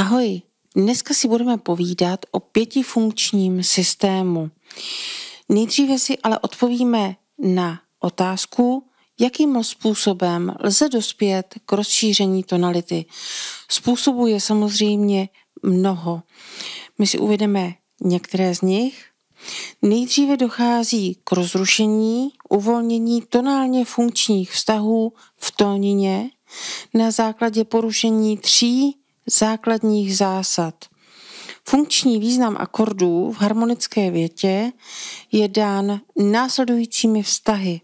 Ahoj, dneska si budeme povídat o pětifunkčním systému. Nejdříve si ale odpovíme na otázku, jakým způsobem lze dospět k rozšíření tonality. Způsobů je samozřejmě mnoho. My si uvedeme některé z nich. Nejdříve dochází k rozrušení, uvolnění tonálně funkčních vztahů v tónině na základě porušení tří základních zásad. Funkční význam akordů v harmonické větě je dán následujícími vztahy.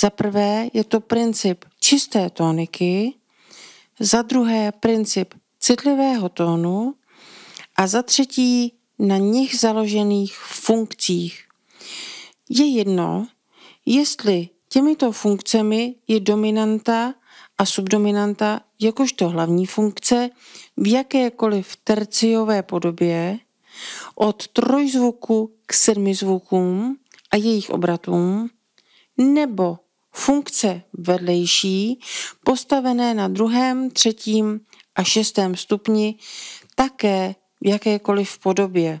Za prvé je to princip čisté tóniky, za druhé princip citlivého tónu a za třetí na nich založených funkcích. Je jedno, jestli těmito funkcemi je dominanta a subdominanta jakožto hlavní funkce v jakékoliv terciové podobě od trojzvuku k sedmizvukům a jejich obratům nebo funkce vedlejší postavené na druhém, třetím a šestém stupni také v jakékoliv podobě.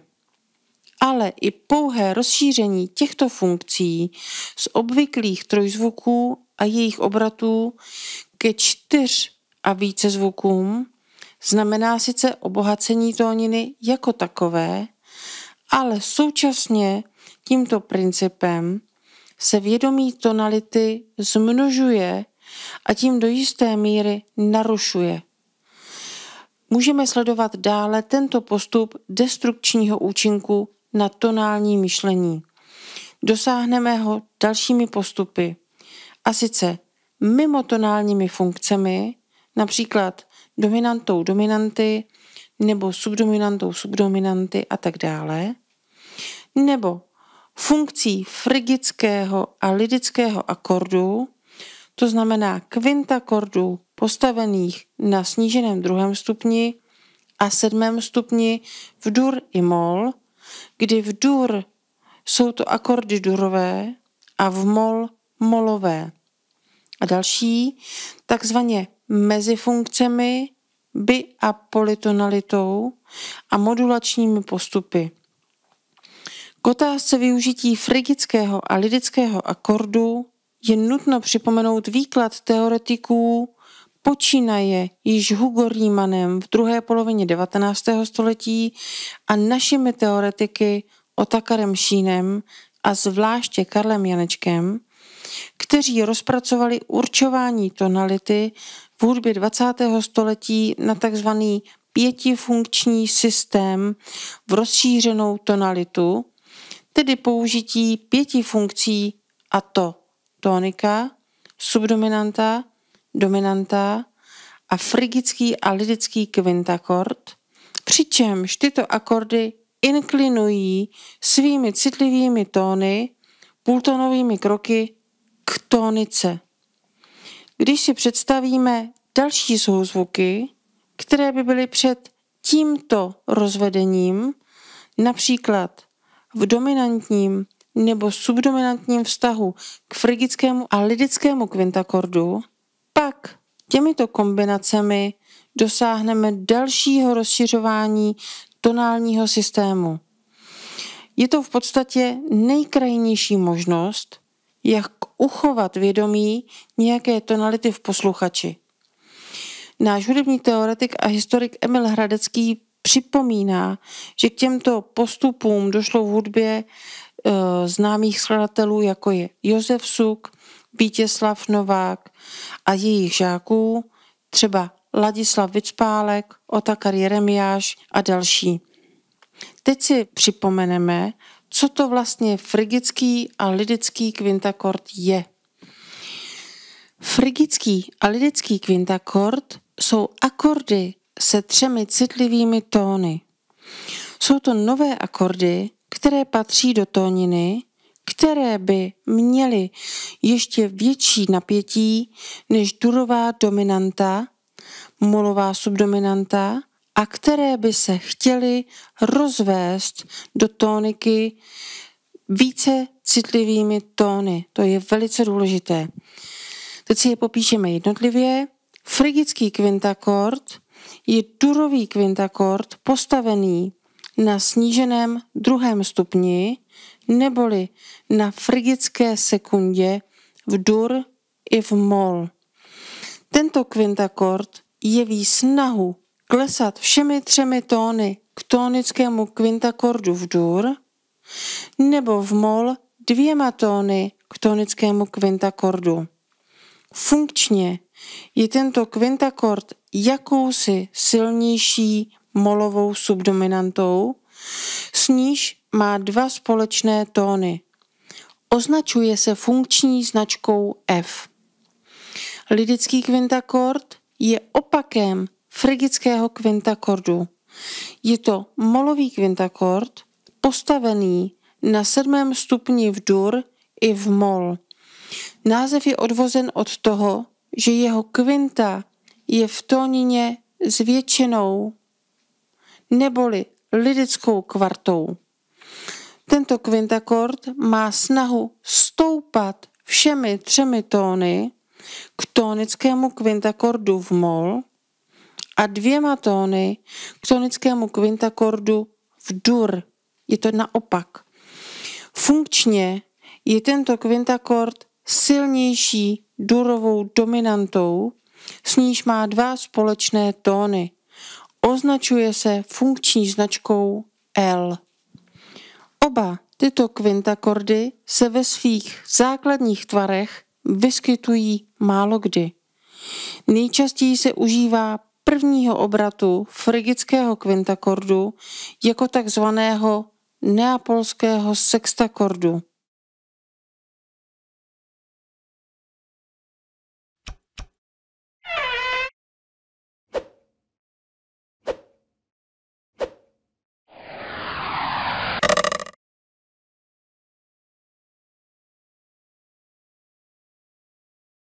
Ale i pouhé rozšíření těchto funkcí z obvyklých trojzvuků a jejich obratů ke čtyř a více zvukům znamená sice obohacení tóniny jako takové, ale současně tímto principem se vědomí tonality zmnožuje a tím do jisté míry narušuje. Můžeme sledovat dále tento postup destrukčního účinku na tonální myšlení. Dosáhneme ho dalšími postupy, a sice mimotonálními funkcemi, například dominantou dominanty nebo subdominantou subdominanty a tak dále, nebo funkcí frigického a lidického akordu, to znamená kvinta postavených na sníženém druhém stupni a sedmém stupni v dur i mol, kdy v dur jsou to akordy durové a v mol molové a další, takzvaně mezi funkcemi, by a politonalitou a modulačními postupy. K otázce využití frigického a lidického akordu je nutno připomenout výklad teoretiků počínaje již Hugo Riemannem v druhé polovině 19. století a našimi teoretiky Otakarem Šínem a zvláště Karlem Janečkem, kteří rozpracovali určování tonality v hudbě 20. století na tzv. pětifunkční systém v rozšířenou tonalitu, tedy použití pěti funkcí a to tonika, subdominanta, dominanta a frigický a lidický kvintakord, přičemž tyto akordy inklinují svými citlivými tóny půltonovými kroky k tónice. Když si představíme další souzvuky, které by byly před tímto rozvedením, například v dominantním nebo subdominantním vztahu k frigickému a lidickému kvintakordu, pak těmito kombinacemi dosáhneme dalšího rozšiřování tonálního systému. Je to v podstatě nejkrajnější možnost, jak uchovat vědomí nějaké tonality v posluchači. Náš hudební teoretik a historik Emil Hradecký připomíná, že k těmto postupům došlo v hudbě e, známých skladatelů, jako je Josef Suk, Vítězslav Novák a jejich žáků, třeba Ladislav Vicpálek, Otakar Jeremiáš a další. Teď si připomeneme, co to vlastně frigický a lidický kvintakord je. Frigický a lidický kvintakord jsou akordy se třemi citlivými tóny. Jsou to nové akordy, které patří do tóniny, které by měly ještě větší napětí než durová dominanta, molová subdominanta a které by se chtěly rozvést do tóniky více citlivými tóny. To je velice důležité. Teď si je popíšeme jednotlivě. Frigický kvintakord je durový kvintakord postavený na sníženém druhém stupni neboli na frigické sekundě v dur i v mol. Tento kvintakord jeví snahu klesat všemi třemi tóny k tónickému kvintakordu v dur nebo v mol dvěma tóny k tónickému kvintakordu. Funkčně je tento kvintakord jakousi silnější molovou subdominantou, s níž má dva společné tóny. Označuje se funkční značkou F. Lidický kvintakord je opakem frigického kvintakordu. Je to molový kvintakord postavený na sedmém stupni v dur i v mol. Název je odvozen od toho, že jeho kvinta je v tónině zvětšenou neboli lidickou kvartou. Tento kvintakord má snahu stoupat všemi třemi tóny k tónickému kvintakordu v mol a dvěma tóny k tonickému kvintakordu v dur. Je to naopak. Funkčně je tento kvintakord silnější durovou dominantou, s níž má dva společné tóny. Označuje se funkční značkou L. Oba tyto kvintakordy se ve svých základních tvarech vyskytují málo kdy. Nejčastěji se užívá prvního obratu frigického kvintakordu jako takzvaného neapolského sextakordu.